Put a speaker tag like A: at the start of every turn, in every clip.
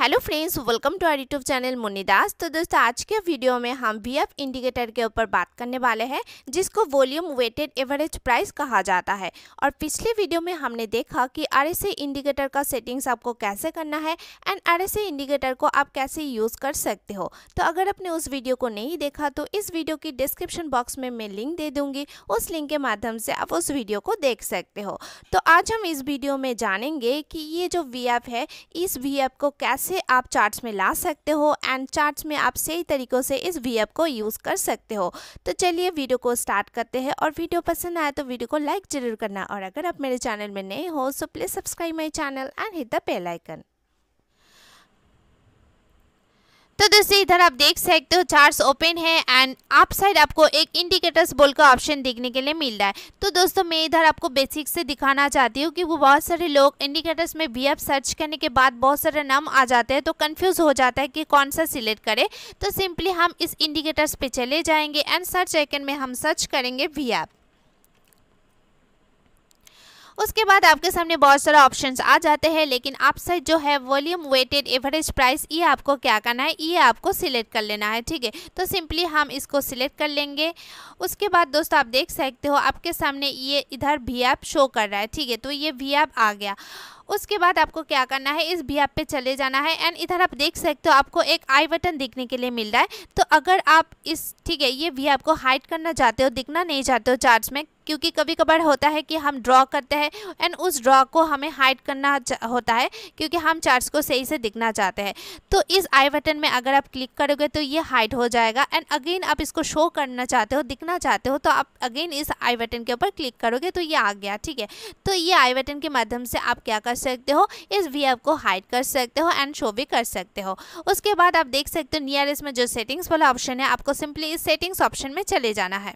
A: hello friends welcome to our YouTube channel Munni Das तो दोस्तों आज के वीडियो में हम वी एफ इंडिकेटर के ऊपर बात करने वाले हैं जिसको वॉल्यूम वेटेड एवरेज प्राइस कहा जाता है और पिछले वीडियो में हमने देखा कि आर एस इंडिकेटर का सेटिंग्स आपको कैसे करना है एंड आर एस इंडिकेटर को आप कैसे यूज़ कर सकते हो तो अगर आपने उस वीडियो को नहीं देखा तो इस वीडियो की डिस्क्रिप्शन बॉक्स में मैं लिंक दे दूँगी उस लिंक के माध्यम से आप उस वीडियो को देख सकते हो तो आज हम इस वीडियो में जानेंगे कि ये जो वी है इस वी को कैसे ऐसे आप चार्ट्स में ला सकते हो एंड चार्ट्स में आप सही तरीक़ों से इस वी को यूज़ कर सकते हो तो चलिए वीडियो को स्टार्ट करते हैं और वीडियो पसंद आए तो वीडियो को लाइक ज़रूर करना और अगर आप मेरे चैनल में नए हो so please subscribe my channel and hit the bell icon तो दोस्तों इधर आप देख सकते हो चार्ट ओपन है एंड आप साइड आपको एक इंडिकेटर्स बोल का ऑप्शन देखने के लिए मिल रहा है तो दोस्तों मैं इधर आपको बेसिक से दिखाना चाहती हूँ कि वो बहुत सारे लोग इंडिकेटर्स में वी सर्च करने के बाद बहुत सारे नाम आ जाते हैं तो कन्फ्यूज़ हो जाता है कि कौन सा सिलेक्ट करें तो सिंपली हम इस इंडिकेटर्स पे चले जाएंगे एंड सर्च आइकन में हम सर्च करेंगे वी उसके बाद आपके सामने बहुत सारे ऑप्शंस आ जाते हैं लेकिन आपसे जो है वॉल्यूम वेटेड एवरेज प्राइस ये आपको क्या करना है ये आपको सिलेक्ट कर लेना है ठीक है तो सिंपली हम इसको सिलेक्ट कर लेंगे उसके बाद दोस्तों आप देख सकते हो आपके सामने ये इधर भी शो कर रहा है ठीक है तो ये भी आ गया उसके बाद आपको क्या करना है इस भी ऐप पे चले जाना है एंड इधर आप देख सकते हो आपको एक आई बटन देखने के लिए मिल रहा है तो अगर आप इस ठीक है ये भी को हाइड करना चाहते हो दिखना नहीं चाहते हो चार्ज में क्योंकि कभी कभार होता है कि हम ड्रॉ करते हैं एंड उस ड्रॉ को हमें हाइड करना होता है क्योंकि हम चार्ज को सही से दिखना चाहते हैं तो इस आई बटन में अगर आप क्लिक करोगे तो ये हाइड हो जाएगा एंड अगेन आप इसको शो करना चाहते हो दिखना चाहते हो तो आप अगेन इस आई बटन के ऊपर क्लिक करोगे तो ये आ गया ठीक है तो ये आई बटन के माध्यम से आप क्या कर सकते हो इस वी को हाइड कर सकते हो एंड शो भी कर सकते हो उसके बाद आप देख सकते हो नियर इसमें जो सेटिंग्स वाला ऑप्शन है आपको सिंपली इस सेटिंग्स ऑप्शन में चले जाना है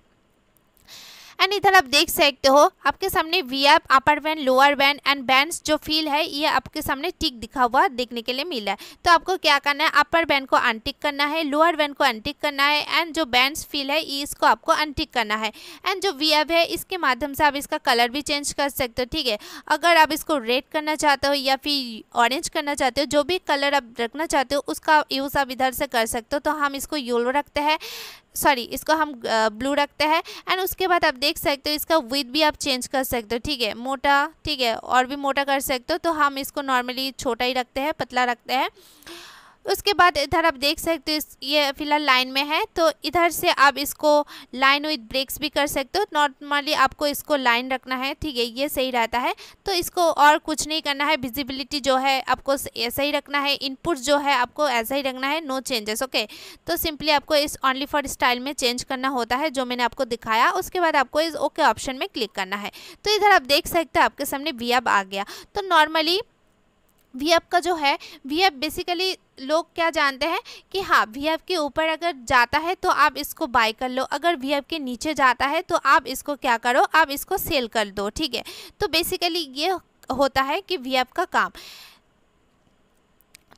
A: एंड इधर आप देख सकते हो आपके सामने वी एप upper van lower van and band जो फील है ये आपके सामने टिक दिखा हुआ देखने के लिए मिला है तो आपको क्या करना है अपर वैन को अनटिक करना है लोअर वैन को अनटिक करना है एंड जो बैंड फील है इसको आपको अनटिक करना है एंड जो वी एप है इसके माध्यम से आप इसका कलर भी चेंज कर सकते हो ठीक है अगर आप इसको रेड करना चाहते हो या फिर ऑरेंज करना चाहते हो जो भी कलर आप रखना चाहते हो उसका यूज़ आप इधर से कर सकते हो तो हम इसको येलो रखते हैं सॉरी इसको हम ब्लू रखते हैं एंड उसके बाद आप देख सकते हो इसका विथ भी आप चेंज कर सकते हो ठीक है मोटा ठीक है और भी मोटा कर सकते हो तो हम इसको नॉर्मली छोटा ही रखते हैं पतला रखते हैं उसके बाद इधर आप देख सकते हो ये फिलहाल लाइन में है तो इधर से आप इसको लाइन विथ ब्रेक्स भी कर सकते हो नॉर्मली आपको इसको लाइन रखना है ठीक है ये सही रहता है तो इसको और कुछ नहीं करना है विजिबिलिटी जो है आपको ऐसा ही रखना है इनपुट जो है आपको ऐसा ही रखना है नो चेंजेस ओके तो सिंपली आपको इस ऑनली फॉर स्टाइल में चेंज करना होता है जो मैंने आपको दिखाया उसके बाद आपको इस ओके okay ऑप्शन में क्लिक करना है तो इधर आप देख सकते हो आपके सामने वी आ गया तो नॉर्मली वी का जो है वी बेसिकली लोग क्या जानते हैं कि हाँ वी के ऊपर अगर जाता है तो आप इसको बाय कर लो अगर वी के नीचे जाता है तो आप इसको क्या करो आप इसको सेल कर दो ठीक है तो बेसिकली ये होता है कि वी का काम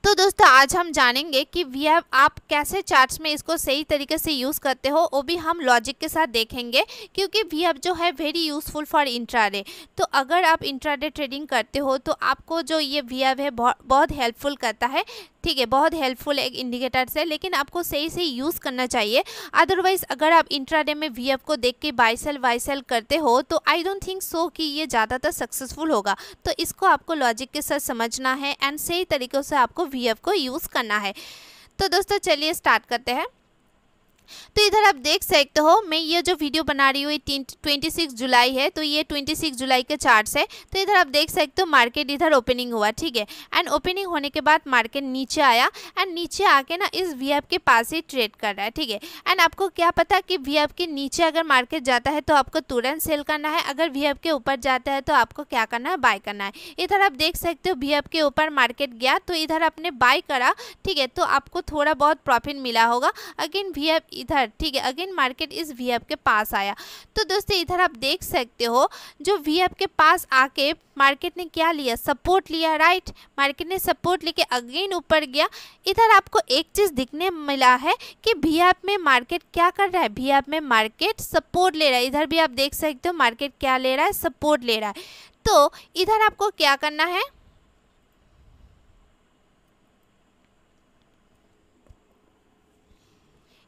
A: तो दोस्तों आज हम जानेंगे कि वी आप कैसे चार्ट में इसको सही तरीके से यूज़ करते हो वो भी हम लॉजिक के साथ देखेंगे क्योंकि वी जो है वेरी यूज़फुल फॉर इंट्राडे तो अगर आप इंट्राडे ट्रेडिंग करते हो तो आपको जो ये वी है बहुत हेल्पफुल करता है ठीक है बहुत हेल्पफुल एक इंडिकेटर्स है लेकिन आपको सही से यूज़ करना चाहिए अदरवाइज़ अगर आप इंट्राडे में वी को देख के बाई सेल वाई सेल करते हो तो आई डोंट थिंक सो कि ये ज़्यादातर सक्सेसफुल होगा तो इसको आपको लॉजिक के साथ समझना है एंड सही तरीक़े से आपको वी को यूज़ करना है तो दोस्तों चलिए स्टार्ट करते हैं तो इधर आप देख सकते हो मैं ये जो वीडियो बना रही हूँ ट्वेंटी सिक्स जुलाई है तो ये ट्वेंटी सिक्स जुलाई के चार्ट है तो इधर आप देख सकते हो मार्केट इधर ओपनिंग हुआ ठीक है एंड ओपनिंग होने के बाद मार्केट नीचे आया एंड नीचे आके ना इस वी के पास ही ट्रेड कर रहा है ठीक है एंड आपको क्या पता कि वी के नीचे अगर मार्केट जाता है तो आपको तुरंत सेल करना है अगर वी के ऊपर जाता है तो आपको क्या करना है बाय करना है इधर आप देख सकते हो वी के ऊपर मार्केट गया तो इधर आपने बाय करा ठीक है तो आपको थोड़ा बहुत प्रॉफिट मिला होगा अगेन वी इधर ठीक है अगेन मार्केट इस वी के पास आया तो दोस्तों इधर आप देख सकते हो जो वी के पास आके मार्केट ने क्या लिया सपोर्ट लिया राइट मार्केट ने सपोर्ट लेके अगेन ऊपर गया इधर आपको एक चीज़ दिखने मिला है कि भी आप में मार्केट क्या कर रहा है भी आप में मार्केट सपोर्ट ले रहा है इधर भी आप देख सकते हो मार्केट क्या ले रहा है सपोर्ट ले रहा है तो इधर आपको क्या करना है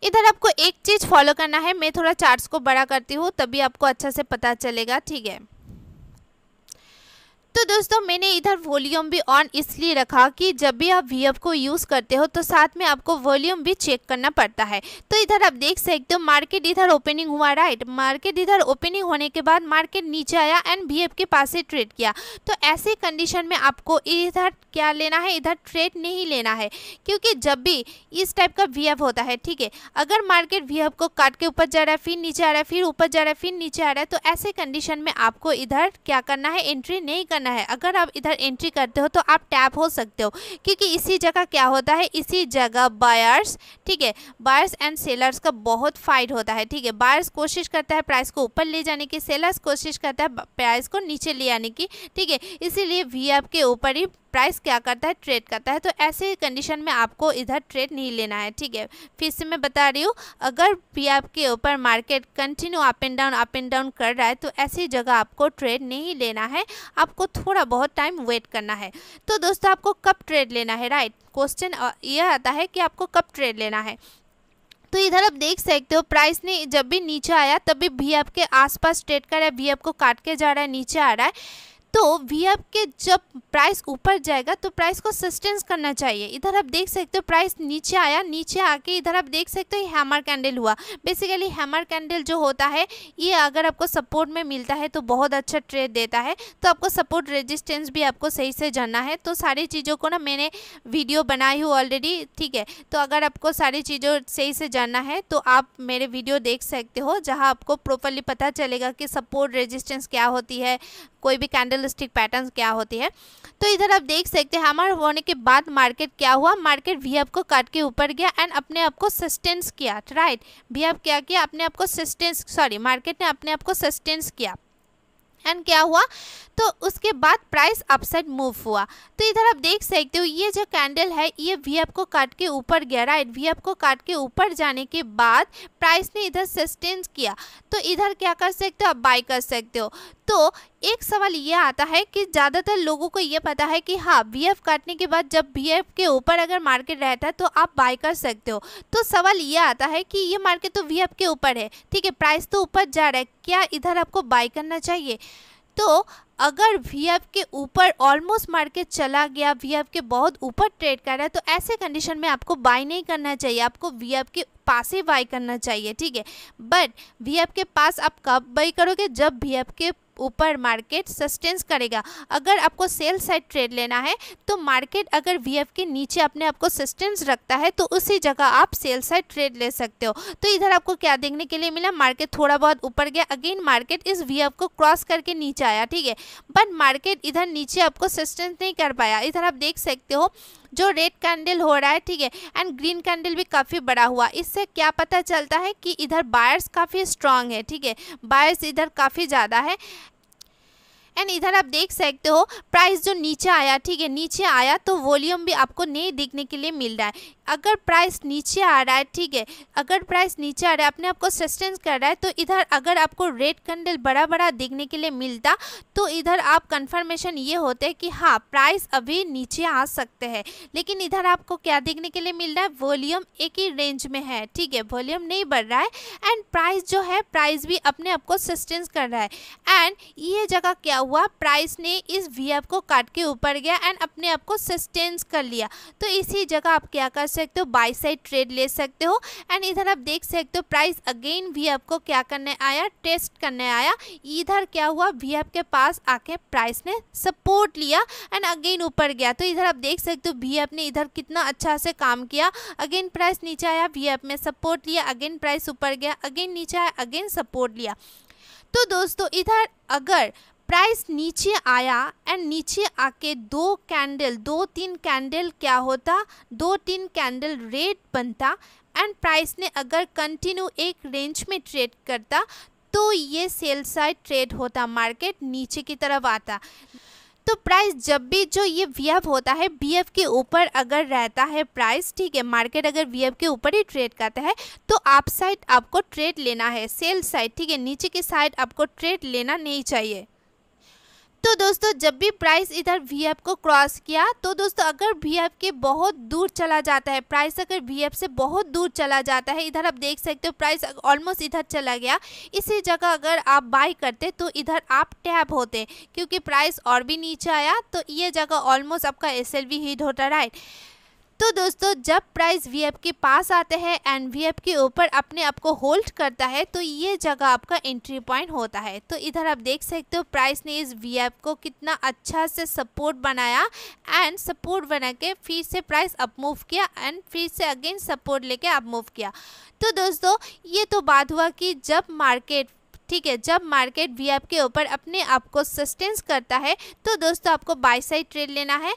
A: इधर आपको एक चीज़ फॉलो करना है मैं थोड़ा चार्ट्स को बड़ा करती हूँ तभी आपको अच्छा से पता चलेगा ठीक है तो दोस्तों मैंने इधर वॉल्यूम भी ऑन इसलिए रखा कि जब भी आप वी को यूज़ करते हो तो साथ में आपको वॉल्यूम भी चेक करना पड़ता है तो इधर आप देख सकते हो मार्केट इधर ओपनिंग हुआ राइट मार्केट इधर ओपनिंग होने के बाद मार्केट नीचे आया एंड वी के पास से ट्रेड किया तो ऐसे कंडीशन में आपको इधर क्या लेना है इधर ट्रेड नहीं लेना है क्योंकि जब भी इस टाइप का वी होता है ठीक है अगर मार्केट वी को काट के ऊपर जा रहा है फिर नीचे आ रहा है फिर ऊपर जा रहा है फिर नीचे आ रहा है तो ऐसे कंडीशन में आपको इधर क्या करना है एंट्री नहीं करना करना है अगर आप इधर एंट्री करते हो तो आप टैप हो सकते हो क्योंकि इसी जगह क्या होता है इसी जगह बायर्स ठीक है बायर्स एंड सेलर्स का बहुत फाइट होता है ठीक है बायर्स कोशिश करता है प्राइस को ऊपर ले जाने की सेलर्स कोशिश करता है प्राइस को नीचे ले आने की ठीक है इसीलिए वी के ऊपर ही प्राइस क्या करता है ट्रेड करता है तो ऐसे कंडीशन में आपको इधर ट्रेड नहीं लेना है ठीक है फिर से मैं बता रही हूँ अगर भी आपके ऊपर market continue up and down up and down कर रहा है तो ऐसी जगह आपको ट्रेड नहीं लेना है आपको थोड़ा बहुत टाइम वेट करना है तो दोस्तों आपको कब ट्रेड लेना है राइट क्वेश्चन यह आता है कि आपको कब ट्रेड लेना है तो इधर आप देख सकते हो प्राइस ने जब भी नीचे आया तब भी भी आपके आसपास ट्रेड कर रहा है भी आपको काट के जा रहा है नीचे आ रहा है तो वी के जब प्राइस ऊपर जाएगा तो प्राइस को सस्टेंस करना चाहिए इधर आप देख सकते हो प्राइस नीचे आया नीचे आके इधर आप देख सकते हो हैमर कैंडल हुआ बेसिकली हैमर कैंडल जो होता है ये अगर आपको सपोर्ट में मिलता है तो बहुत अच्छा ट्रेड देता है तो आपको सपोर्ट रेजिस्टेंस भी आपको सही से जानना है तो सारी चीज़ों को ना मैंने वीडियो बनाई हूँ ऑलरेडी ठीक है तो अगर आपको सारी चीज़ों सही से जानना है तो आप मेरे वीडियो देख सकते हो जहाँ आपको प्रॉपरली पता चलेगा कि सपोर्ट रेजिस्टेंस क्या होती है कोई भी कैंडल स्टिक पैटर्न क्या होती है तो इधर आप देख सकते हैं हमारे होने के बाद मार्केट क्या हुआ मार्केट वी एप को काट के ऊपर गया एंड अपने आप को सस्टेंस किया राइट वी एप क्या किया अपने आप को सस्टेंस सॉरी मार्केट ने अपने आप को सस्टेंस किया एंड क्या हुआ तो उसके बाद प्राइस अपसाइड मूव हुआ तो इधर आप देख सकते हो ये जो कैंडल है ये वी एफ को काट के ऊपर गया राइट वी एफ को काट के ऊपर जाने के बाद प्राइस ने इधर सस्टेंस किया तो इधर क्या कर सकते हो आप बाई कर सकते हो तो एक सवाल ये आता है कि ज़्यादातर लोगों को ये पता है कि हाँ वी काटने के बाद जब वी के ऊपर अगर मार्केट रहता है तो आप बाय कर सकते हो तो सवाल ये आता है कि ये मार्केट तो वी के ऊपर है ठीक है प्राइस तो ऊपर जा रहा है क्या इधर आपको बाय करना चाहिए तो अगर वी के ऊपर ऑलमोस्ट मार्केट चला गया वी के बहुत ऊपर ट्रेड कर रहा है तो ऐसे कंडीशन में आपको बाय नहीं करना चाहिए आपको वी के पास ही बाय करना चाहिए ठीक है बट वी के पास आप कब बाई करोगे जब वी के ऊपर मार्केट सस्टेंस करेगा अगर आपको सेल साइड ट्रेड लेना है तो मार्केट अगर वी के नीचे अपने आपको सस्टेंस रखता है तो उसी जगह आप सेल साइड ट्रेड ले सकते हो तो इधर आपको क्या देखने के लिए मिला मार्केट थोड़ा बहुत ऊपर गया अगेन मार्केट इस वी को क्रॉस करके नीचे आया ठीक है बट मार्केट इधर नीचे आपको सस्टेंस नहीं कर पाया इधर आप देख सकते हो जो रेड कैंडल हो रहा है ठीक है एंड ग्रीन कैंडल भी काफ़ी बड़ा हुआ इससे क्या पता चलता है कि इधर बायर्स काफ़ी स्ट्रांग है ठीक है बायर्स इधर काफ़ी ज़्यादा है एंड इधर आप देख सकते हो प्राइस जो नीचे आया ठीक है नीचे आया तो वॉल्यूम भी आपको नहीं देखने के लिए मिल रहा है अगर प्राइस नीचे आ रहा है ठीक है अगर प्राइस नीचे आ रहा है अपने आप को सस्टेंस कर रहा है तो इधर अगर आपको रेड कैंडल बड़ा बड़ा देखने के लिए मिलता तो इधर आप कंफर्मेशन ये होते हैं कि हाँ प्राइस अभी नीचे आ सकते हैं लेकिन इधर आपको क्या देखने के लिए मिल रहा है वॉल्यूम एक ही रेंज में है ठीक है वॉल्यूम नहीं बढ़ रहा है एंड प्राइस जो है प्राइस भी अपने आप को सस्टेंस कर रहा है एंड ये जगह क्या हुआ प्राइस ने इस वी को काट के ऊपर गया एंड अपने आप को सस्टेंस कर लिया तो इसी जगह आप क्या कर सकते सकते हो बाई साइड ट्रेड ले सकते हो एंड इधर आप देख सकते हो प्राइस अगेन भी आपको क्या करने आया टेस्ट करने आया इधर क्या हुआ भी आपके पास आके प्राइस ने सपोर्ट लिया एंड अगेन ऊपर गया तो इधर आप देख सकते हो भी आपने इधर कितना अच्छा से काम किया अगेन प्राइस नीचे आया भी आप में सपोर्ट लिया अगेन प्राइस ऊपर गया अगेन नीचे आया अगेन सपोर्ट लिया तो दोस्तों इधर अगर प्राइस नीचे आया एंड नीचे आके दो कैंडल दो तीन कैंडल क्या होता दो तीन कैंडल रेड बनता एंड प्राइस ने अगर कंटिन्यू एक रेंज में ट्रेड करता तो ये सेल साइड ट्रेड होता मार्केट नीचे की तरफ आता तो प्राइस जब भी जो ये वी होता है बी के ऊपर अगर रहता है प्राइस ठीक है मार्केट अगर वी के ऊपर ही ट्रेड करता है तो आप साइड आपको ट्रेड लेना है सेल साइड ठीक है नीचे की साइड आपको ट्रेड लेना नहीं चाहिए तो दोस्तों जब भी प्राइस इधर वी को क्रॉस किया तो दोस्तों अगर वी के बहुत दूर चला जाता है प्राइस अगर वी से बहुत दूर चला जाता है इधर आप देख सकते हो प्राइस ऑलमोस्ट इधर चला गया इसी जगह अगर आप बाई करते तो इधर आप टैप होते क्योंकि प्राइस और भी नीचे आया तो ये जगह ऑलमोस्ट आपका एस एल हिट होता राइट तो दोस्तों जब प्राइस वी के पास आते हैं एंड वी के ऊपर अपने आप को होल्ड करता है तो ये जगह आपका एंट्री पॉइंट होता है तो इधर आप देख सकते हो प्राइस ने इस वी को कितना अच्छा से सपोर्ट बनाया एंड सपोर्ट बना के फिर से प्राइस अप मूव किया एंड फिर से अगेन सपोर्ट लेके अप मूव किया तो दोस्तों ये तो बात हुआ कि जब मार्केट ठीक है जब मार्केट वी के ऊपर अपने आप को सस्टेंस करता है तो दोस्तों आपको बाई साइड ट्रेड लेना है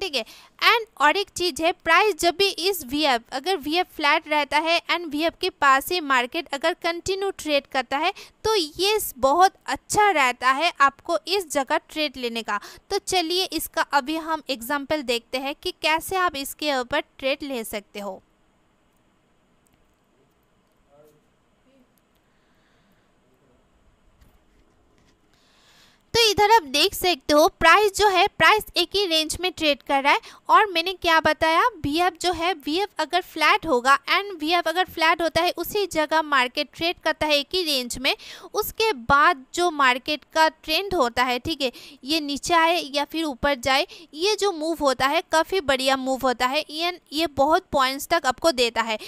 A: ठीक है एंड और एक चीज़ है प्राइस जब भी इस वी एफ अगर वी एफ फ्लैट रहता है एंड वी एफ के पास ही मार्केट अगर कंटिन्यू ट्रेड करता है तो ये बहुत अच्छा रहता है आपको इस जगह ट्रेड लेने का तो चलिए इसका अभी हम एग्जाम्पल देखते हैं कि कैसे आप इसके ऊपर ट्रेड ले सकते हो तो इधर आप देख सकते हो प्राइस जो है प्राइस एक ही रेंज में ट्रेड कर रहा है और मैंने क्या बताया वी जो है वी अगर फ्लैट होगा एंड वी अगर फ्लैट होता है उसी जगह मार्केट ट्रेड करता है एक ही रेंज में उसके बाद जो मार्केट का ट्रेंड होता है ठीक है ये नीचे आए या फिर ऊपर जाए ये जो मूव होता है काफ़ी बढ़िया मूव होता है ये ये बहुत पॉइंट्स तक आपको देता है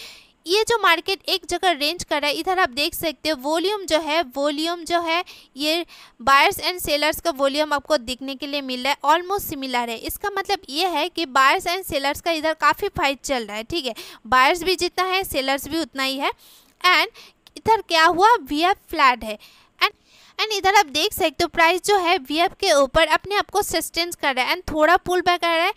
A: ये जो मार्केट एक जगह रेंज कर रहा है इधर आप देख सकते हो वॉल्यूम जो है वॉल्यूम जो है ये बायर्स एंड सेलर्स का वॉल्यूम आपको दिखने के लिए मिल रहा है ऑलमोस्ट सिमिलर है इसका मतलब ये है कि बायर्स एंड सेलर्स का इधर काफ़ी फाइट चल रहा है ठीक है बायर्स भी जितना है सेलर्स भी उतना ही है एंड इधर क्या हुआ वी फ्लैट है एंड एंड इधर आप देख सकते हो प्राइस जो है वी के ऊपर अपने आप को सस्टेंस कर रहा है एंड थोड़ा पुल बैक कर रहा है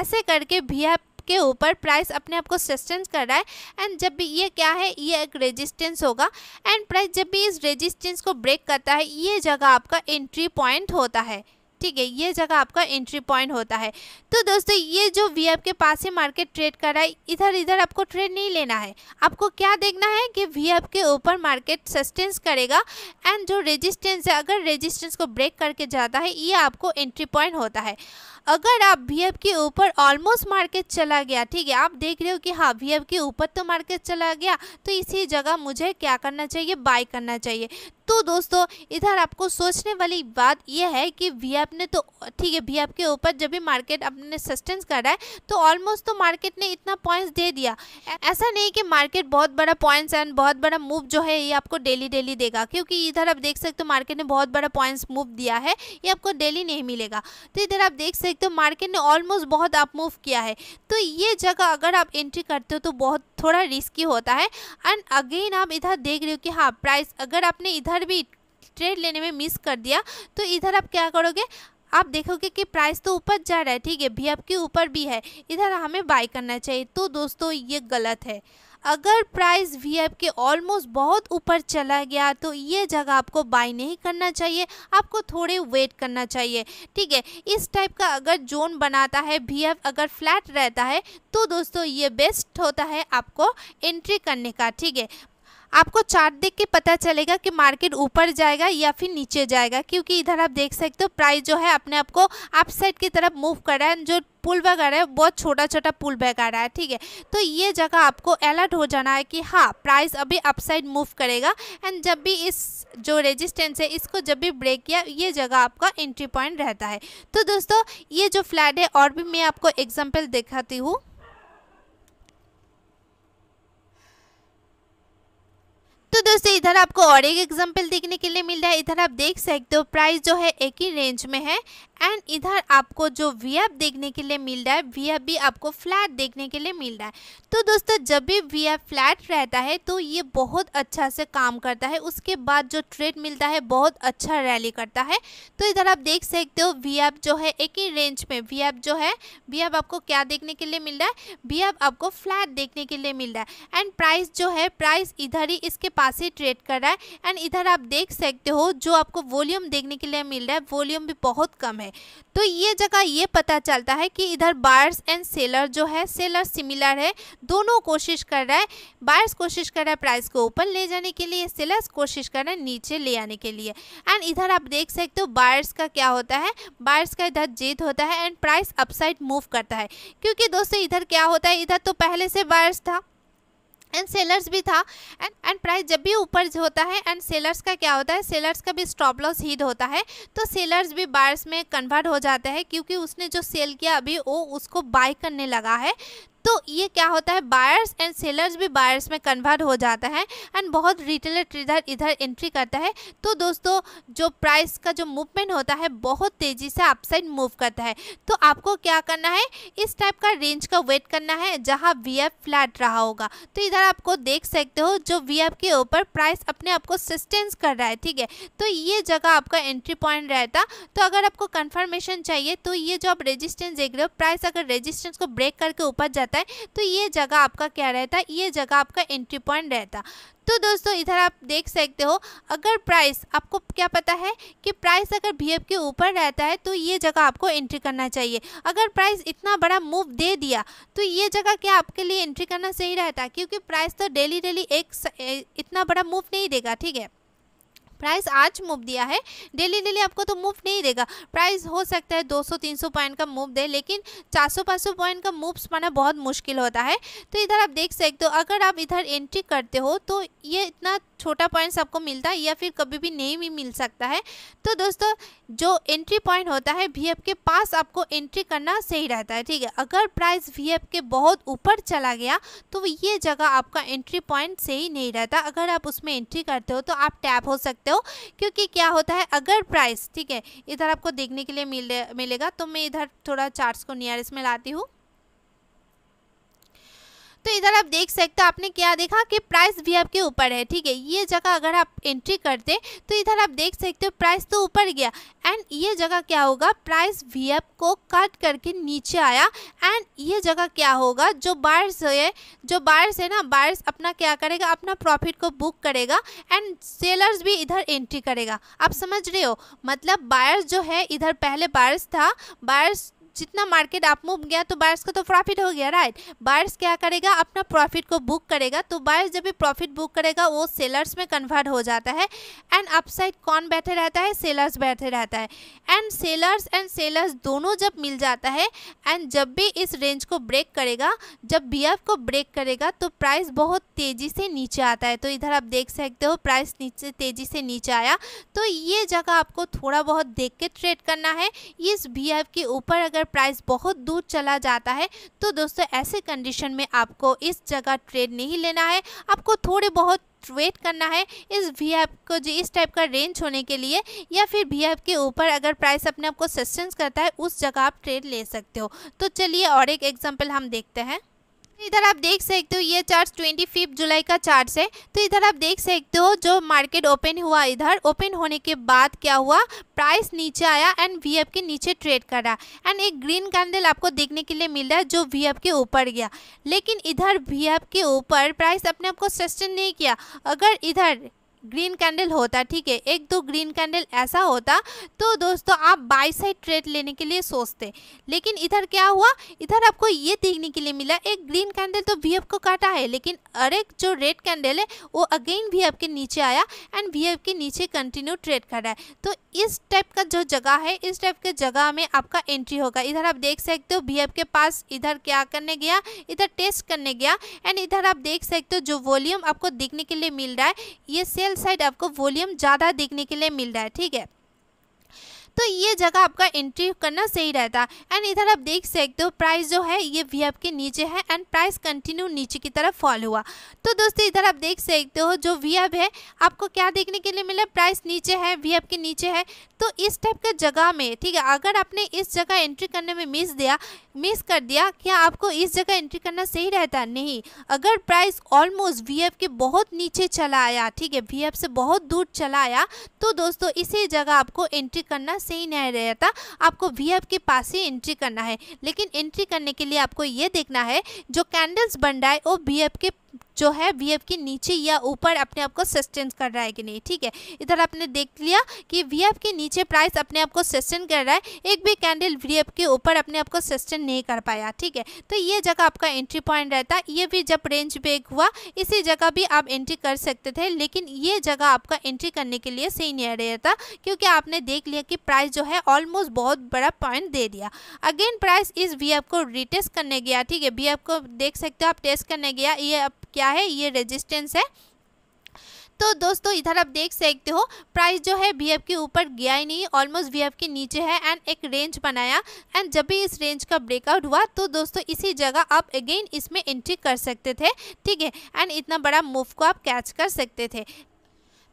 A: ऐसे करके वी के ऊपर प्राइस अपने आप को सस्टेंस कर रहा है एंड जब भी ये क्या है ये एक रेजिस्टेंस होगा एंड प्राइस जब भी इस रेजिस्टेंस को ब्रेक करता है ये जगह आपका एंट्री पॉइंट होता है ठीक है ये जगह आपका एंट्री पॉइंट होता है तो दोस्तों ये जो वी एफ के पास ही मार्केट ट्रेड कर रहा है इधर इधर आपको ट्रेड नहीं लेना है आपको क्या देखना है कि वी एफ के ऊपर मार्केट सस्टेंस करेगा एंड जो रेजिस्टेंस है अगर रेजिस्टेंस को ब्रेक करके जाता है ये आपको एंट्री पॉइंट होता है अगर आप वी के ऊपर ऑलमोस्ट मार्केट चला गया ठीक है आप देख रहे हो कि हाँ वी के ऊपर तो मार्केट चला गया तो इसी जगह मुझे क्या करना चाहिए बाय करना चाहिए तो दोस्तों इधर आपको सोचने वाली बात यह है कि वी ने तो ठीक है वी एफ के ऊपर जब भी मार्केट अपने सस्टेंस कर रहा है तो ऑलमोस्ट तो मार्केट ने इतना पॉइंट्स दे दिया ऐसा नहीं कि मार्केट बहुत बड़ा पॉइंट्स एंड बहुत बड़ा मूव जो है ये आपको डेली डेली देगा क्योंकि इधर आप देख सकते हो मार्केट ने बहुत बड़ा पॉइंट्स मूव दिया है ये आपको डेली नहीं मिलेगा तो इधर आप देख सकते हो मार्केट ने ऑलमोस्ट बहुत आप मूव किया है तो ये जगह अगर आप एंट्री करते हो तो बहुत थोड़ा रिस्की होता है एंड अगेन आप इधर देख रहे हो कि हाँ प्राइस अगर आपने इधर भी ट्रेड लेने में मिस कर दिया तो इधर आप क्या करोगे आप देखोगे कि प्राइस तो ऊपर जा रहा है ठीक है भी आपके ऊपर भी है इधर हमें बाय करना चाहिए तो दोस्तों ये गलत है अगर प्राइस वी के ऑलमोस्ट बहुत ऊपर चला गया तो ये जगह आपको बाई नहीं करना चाहिए आपको थोड़े वेट करना चाहिए ठीक है इस टाइप का अगर जोन बनाता है वी अगर फ्लैट रहता है तो दोस्तों ये बेस्ट होता है आपको एंट्री करने का ठीक है आपको चार्ट देख के पता चलेगा कि मार्केट ऊपर जाएगा या फिर नीचे जाएगा क्योंकि इधर आप देख सकते हो प्राइस जो है अपने आप को अपसाइड की तरफ मूव कर रहा है जो पुल वगैरह आ रहा है बहुत छोटा छोटा पुल बैक आ रहा है ठीक है तो ये जगह आपको अलर्ट हो जाना है कि हाँ प्राइस अभी अपसाइड मूव करेगा एंड जब भी इस जो रेजिस्टेंस है इसको जब भी ब्रेक किया ये जगह आपका एंट्री पॉइंट रहता है तो दोस्तों ये जो फ्लैट है और भी मैं आपको एग्जाम्पल दिखाती हूँ तो दोस्तों इधर आपको और एक एग्जांपल देखने के लिए मिल रहा है इधर आप देख सकते हो प्राइस जो है एक ही रेंज में है एंड इधर आपको जो वी देखने के लिए मिल रहा है वी भी आपको फ्लैट देखने के लिए मिल रहा है तो दोस्तों जब भी वी फ्लैट रहता है तो ये बहुत अच्छा से काम करता है उसके बाद जो ट्रेड मिलता है बहुत अच्छा रैली करता है तो इधर आप देख सकते हो वी जो है एक ही रेंज में वी जो है वी आपको क्या देखने के लिए मिल रहा है वी आपको फ्लैट देखने के लिए मिल रहा है एंड प्राइस जो है प्राइस इधर ही इसके पास ही ट्रेड कर रहा है एंड इधर आप देख सकते हो जो आपको वॉल्यूम देखने के लिए मिल रहा है वॉल्यूम भी बहुत कम है तो ये जगह ये पता चलता है कि इधर बायर्स एंड सेलर जो है सेलर सिमिलर है दोनों कोशिश कर रहा है बायर्स कोशिश कर रहा है प्राइस को ऊपर ले जाने के लिए सेलर्स कोशिश कर रहा है नीचे ले आने के लिए एंड इधर आप देख सकते हो बायर्स का क्या होता है बायर्स का इधर जीत होता है एंड प्राइस अपसाइड मूव करता है क्योंकि दोस्तों इधर क्या होता है इधर तो पहले से बायर्स था एंड सेलर्स भी था एंड एंड प्राइस जब भी ऊपर होता है एंड सेलर्स का क्या होता है सेलर्स का भी स्टॉप लॉस हीड होता है तो सेलर्स भी बायर्स में कन्वर्ट हो जाते हैं क्योंकि उसने जो सेल किया अभी वो उसको बाय करने लगा है तो ये क्या होता है बायर्स एंड सेलर्स भी बायर्स में कन्वर्ट हो जाता है एंड बहुत रिटेलर इधर इधर एंट्री करता है तो दोस्तों जो प्राइस का जो मूवमेंट होता है बहुत तेज़ी से अपसाइड मूव करता है तो आपको क्या करना है इस टाइप का रेंज का वेट करना है जहाँ वी फ्लैट रहा होगा तो इधर आपको देख सकते हो जो वी के ऊपर प्राइस अपने आप को सस्टेंस कर रहा है ठीक है तो ये जगह आपका एंट्री पॉइंट रहता तो अगर आपको कन्फर्मेशन चाहिए तो ये जो आप रेजिस्टेंस देख रहे हो प्राइस अगर रेजिस्टेंस को ब्रेक करके ऊपर जाता जाता है तो ये जगह आपका क्या रहता है ये जगह आपका एंट्री पॉइंट रहता तो दोस्तों इधर आप देख सकते हो अगर प्राइस आपको क्या पता है कि प्राइस अगर भी के ऊपर रहता है तो ये जगह आपको एंट्री करना चाहिए अगर प्राइस इतना बड़ा मूव दे दिया तो ये जगह क्या आपके लिए एंट्री करना सही रहता क्योंकि प्राइस तो डेली डेली एक इतना बड़ा मूव नहीं देगा ठीक है प्राइस आज मूव दिया है डेली डेली आपको तो मूव नहीं देगा प्राइस हो सकता है 200-300 पॉइंट का मूव दे लेकिन 400-500 पॉइंट का मूव्स पाना बहुत मुश्किल होता है तो इधर आप देख सकते हो अगर आप इधर एंट्री करते हो तो ये इतना छोटा पॉइंट्स आपको मिलता है या फिर कभी भी नहीं भी मिल सकता है तो दोस्तों जो एंट्री पॉइंट होता है वी के पास आपको एंट्री करना सही रहता है ठीक है अगर प्राइस वी के बहुत ऊपर चला गया तो ये जगह आपका एंट्री पॉइंट सही नहीं रहता अगर आप उसमें एंट्री करते हो तो आप टैप हो सकते हो हो क्योंकि क्या होता है अगर प्राइस ठीक है इधर आपको देखने के लिए मिले मिलेगा तो मैं इधर थोड़ा चार्ट्स को नियरेस्ट में लाती हूँ तो इधर आप देख सकते हो आपने क्या देखा कि प्राइस भी आपके ऊपर है ठीक है ये जगह अगर आप एंट्री करते तो इधर आप देख सकते हो प्राइस तो ऊपर गया एंड ये जगह क्या होगा प्राइस वी एफ को कट करके नीचे आया एंड ये जगह क्या होगा जो बायर्स है जो बायर्स है ना बायर्स अपना क्या करेगा अपना प्रॉफिट को बुक करेगा एंड सेलर्स भी इधर एंट्री करेगा आप समझ रहे हो मतलब बायर्स जो है इधर पहले बायर्स था बायर्स जितना मार्केट आप मूव गया तो बायर्स का तो प्रॉफिट हो गया राइट बायर्स क्या करेगा अपना प्रॉफिट को बुक करेगा तो बायर्स जब भी प्रॉफिट बुक करेगा वो सेलर्स में कन्वर्ट हो जाता है एंड अपसाइड कौन बैठे रहता है सेलर्स बैठे रहता है एंड सेलर्स एंड सेलर्स दोनों जब मिल जाता है एंड जब भी इस रेंज को ब्रेक करेगा जब बी को ब्रेक करेगा तो प्राइस बहुत तेज़ी से नीचे आता है तो इधर आप देख सकते हो प्राइस नीचे तेज़ी से नीचे आया तो ये जगह आपको थोड़ा बहुत देख के ट्रेड करना है इस बी के ऊपर अगर अगर प्राइस बहुत दूर चला जाता है तो दोस्तों ऐसे कंडीशन में आपको इस जगह ट्रेड नहीं लेना है आपको थोड़े बहुत वेट करना है इस वी एफ को जी इस टाइप का रेंज होने के लिए या फिर वी एफ के ऊपर अगर प्राइस अपने आप को सस्टेंस करता है उस जगह आप ट्रेड ले सकते हो तो चलिए और एक एग्जांपल हम देखते हैं इधर आप देख सकते हो ये चार्ट ट्वेंटी फिफ्थ जुलाई का चार्ट है तो इधर आप देख सकते हो जो मार्केट ओपन हुआ इधर ओपन होने के बाद क्या हुआ प्राइस नीचे आया एंड वी के नीचे ट्रेड करा एंड एक ग्रीन कैंडल आपको देखने के लिए मिल रहा है जो वी के ऊपर गया लेकिन इधर वी के ऊपर प्राइस अपने आप को सस्टेन नहीं किया अगर इधर ग्रीन कैंडल होता ठीक है एक दो ग्रीन कैंडल ऐसा होता तो दोस्तों आप बाई साइड ट्रेड लेने के लिए सोचते लेकिन इधर क्या हुआ इधर आपको ये देखने के लिए मिला एक ग्रीन कैंडल तो वी को काटा है लेकिन अरे जो रेड कैंडल है वो अगेन वी के नीचे आया एंड वी के नीचे कंटिन्यू ट्रेड कर रहा है तो इस टाइप का जो जगह है इस टाइप के जगह में आपका एंट्री होगा इधर आप देख सकते हो वी के पास इधर क्या करने गया इधर टेस्ट करने गया एंड इधर आप देख सकते हो जो वॉल्यूम आपको देखने के लिए मिल रहा है ये सेल साइड आपको वॉल्यूम ज़्यादा देखने के लिए मिल रहा है ठीक है तो ये जगह आपका एंट्री करना सही रहता एंड इधर आप देख सकते हो प्राइस जो है ये वी के नीचे है एंड प्राइस कंटिन्यू नीचे की तरफ फॉल हुआ तो दोस्तों इधर आप देख सकते हो जो वी है आपको क्या देखने के लिए मिला प्राइस नीचे है वी के नीचे है तो इस टाइप का जगह में ठीक है अगर आपने इस जगह एंट्री करने में मिस दिया मिस कर दिया क्या आपको इस जगह एंट्री करना सही रहता नहीं अगर प्राइस ऑलमोस्ट वी के बहुत नीचे चला आया ठीक है वी से बहुत दूर चला आया तो दोस्तों इसी जगह आपको एंट्री करना से ही नहीं रहता आपको वी के पास ही एंट्री करना है लेकिन एंट्री करने के लिए आपको ये देखना है जो कैंडल्स बन रहा है वो वी के जो है वी के नीचे या ऊपर अपने आप को सस्टेन कर रहा है कि नहीं ठीक है इधर आपने देख लिया कि वी के नीचे प्राइस अपने आप को सस्टेन कर रहा है एक भी कैंडल वी के ऊपर अपने आप को सस्टेन नहीं कर पाया ठीक है तो ये जगह आपका एंट्री पॉइंट रहता ये भी जब रेंज ब्रेक हुआ इसी जगह भी आप एंट्री कर सकते थे लेकिन ये जगह आपका एंट्री करने के लिए सही नहीं रहता क्योंकि आपने देख लिया कि प्राइस जो है ऑलमोस्ट बहुत बड़ा पॉइंट दे दिया अगेन प्राइस इस वी को रिटेस्ट करने गया ठीक है वी को देख सकते हो आप टेस्ट करने गया ये आप क्या क्या है ये रेजिस्टेंस है तो दोस्तों इधर आप देख सकते हो प्राइस जो है वी के ऊपर गया ही नहीं ऑलमोस्ट वी के नीचे है एंड एक रेंज बनाया एंड जब भी इस रेंज का ब्रेकआउट हुआ तो दोस्तों इसी जगह आप अगेन इसमें एंट्री कर सकते थे ठीक है एंड इतना बड़ा मूव को आप कैच कर सकते थे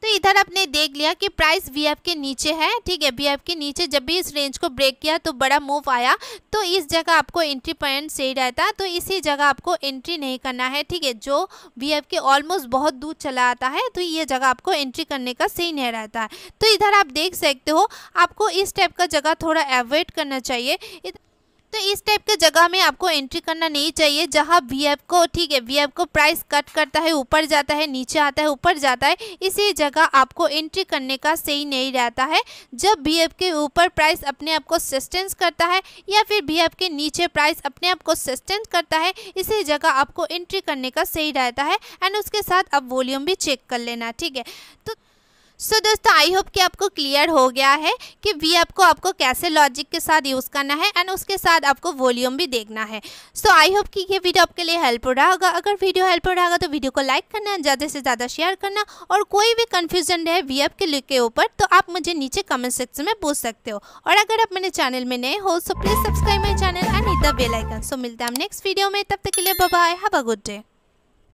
A: तो इधर आपने देख लिया कि प्राइस वी के नीचे है ठीक है वी के नीचे जब भी इस रेंज को ब्रेक किया तो बड़ा मूव आया तो इस जगह आपको एंट्री पॉइंट सही रहता तो इसी जगह आपको एंट्री नहीं करना है ठीक है जो वी के ऑलमोस्ट बहुत दूर चला आता है तो ये जगह आपको एंट्री करने का सही नहीं रहता है तो इधर आप देख सकते हो आपको इस टाइप का जगह थोड़ा एवॉइड करना चाहिए तो इस टाइप के जगह में आपको एंट्री करना नहीं चाहिए जहाँ वी एफ को ठीक है वी एफ को प्राइस कट करता है ऊपर जाता है नीचे आता है ऊपर जाता है इसी जगह आपको एंट्री करने का सही नहीं रहता है जब वी एफ के ऊपर प्राइस अपने आप को सस्टेंस करता है या फिर वी एफ के नीचे प्राइस अपने आप को सस्टेंस करता है इसी जगह आपको एंट्री करने का सही रहता है एंड उसके साथ आप वॉल्यूम भी चेक कर लेना ठीक है तो सो so, दोस्तों आई होप कि आपको क्लियर हो गया है कि वी एप को आपको कैसे लॉजिक के साथ यूज़ करना है एंड उसके साथ आपको वॉल्यूम भी देखना है सो आई होप कि ये वीडियो आपके लिए हेल्प हो रहा होगा अगर वीडियो हेल्प हो रहा होगा तो वीडियो को लाइक करना ज़्यादा से ज़्यादा शेयर करना और कोई भी कन्फ्यूजन रहे वी एप के लिख के ऊपर तो आप मुझे नीचे कमेंट सेक्शन में पूछ सकते हो और अगर आप मेरे चैनल में नए हो so please subscribe my channel and hit the bell icon so मिलते हैं नेक्स्ट वीडियो में तब तक के लिए bye have a good day